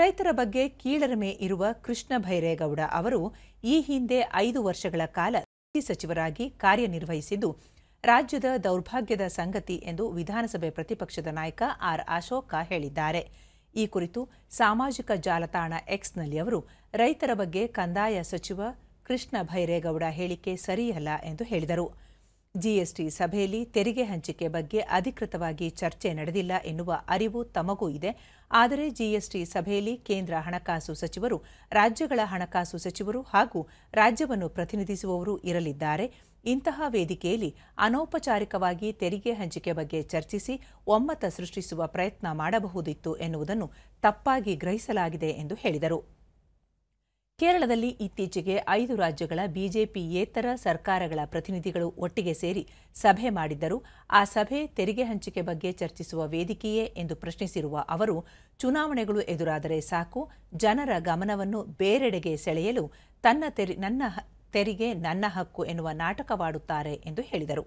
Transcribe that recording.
ರೈತರ ಬಗ್ಗೆ ಕೀಳರಿಮೆ ಇರುವ ಕೃಷ್ಣ ಭೈರೇಗೌಡ ಅವರು ಈ ಹಿಂದೆ ಐದು ವರ್ಷಗಳ ಕಾಲ ಸಚಿವರಾಗಿ ಕಾರ್ಯನಿರ್ವಹಿಸಿದ್ದು ರಾಜ್ಯದ ದೌರ್ಭಾಗ್ಯದ ಸಂಗತಿ ಎಂದು ವಿಧಾನಸಭೆ ಪ್ರತಿಪಕ್ಷದ ನಾಯಕ ಆರ್ ಅಶೋಕ ಹೇಳಿದ್ದಾರೆ ಈ ಕುರಿತು ಸಾಮಾಜಿಕ ಜಾಲತಾಣ ಎಕ್ಸ್ನಲ್ಲಿ ಅವರು ರೈತರ ಬಗ್ಗೆ ಕಂದಾಯ ಸಚಿವ ಕೃಷ್ಣ ಭೈರೇಗೌಡ ಹೇಳಿಕೆ ಸರಿಯಲ್ಲ ಎಂದು ಹೇಳಿದರು ಜಿಎಸ್ಟಿ ಸಭೆಯಲ್ಲಿ ತೆರಿಗೆ ಹಂಚಿಕೆ ಬಗ್ಗೆ ಅಧಿಕೃತವಾಗಿ ಚರ್ಚೆ ನಡೆದಿಲ್ಲ ಎನ್ನುವ ಅರಿವು ತಮಗೂ ಇದೆ ಆದರೆ ಜಿಎಸ್ಟಿ ಸಭೆಯಲ್ಲಿ ಕೇಂದ್ರ ಹಣಕಾಸು ಸಚಿವರು ರಾಜ್ಯಗಳ ಹಣಕಾಸು ಸಚಿವರು ಹಾಗೂ ರಾಜ್ಯವನ್ನು ಪ್ರತಿನಿಧಿಸುವವರು ಇರಲಿದ್ದಾರೆ ಇಂತಹ ವೇದಿಕೆಯಲ್ಲಿ ಅನೌಪಚಾರಿಕವಾಗಿ ತೆರಿಗೆ ಹಂಚಿಕೆ ಬಗ್ಗೆ ಚರ್ಚಿಸಿ ಒಮ್ಮತ ಸೃಷ್ಟಿಸುವ ಪ್ರಯತ್ನ ಮಾಡಬಹುದಿತ್ತು ಎನ್ನುವುದನ್ನು ತಪ್ಪಾಗಿ ಗ್ರಹಿಸಲಾಗಿದೆ ಎಂದು ಹೇಳಿದರು ಕೇರಳದಲ್ಲಿ ಇತ್ತೀಚೆಗೆ ಐದು ರಾಜ್ಯಗಳ ಬಿಜೆಪಿಯೇತರ ಸರ್ಕಾರಗಳ ಪ್ರತಿನಿಧಿಗಳು ಒಟ್ಟಿಗೆ ಸೇರಿ ಸಭೆ ಮಾಡಿದ್ದರು ಆ ಸಭೆ ತೆರಿಗೆ ಹಂಚಿಕೆ ಬಗ್ಗೆ ಚರ್ಚಿಸುವ ವೇದಿಕೆಯೇ ಎಂದು ಪ್ರಶ್ನಿಸಿರುವ ಅವರು ಚುನಾವಣೆಗಳು ಎದುರಾದರೆ ಸಾಕು ಜನರ ಗಮನವನ್ನು ಬೇರೆಡೆಗೆ ಸೆಳೆಯಲು ತನ್ನ ತೆರಿ ನನ್ನ ತೆರಿಗೆ ನನ್ನ ಹಕ್ಕು ಎನ್ನುವ ನಾಟಕವಾಡುತ್ತಾರೆ ಎಂದು ಹೇಳಿದರು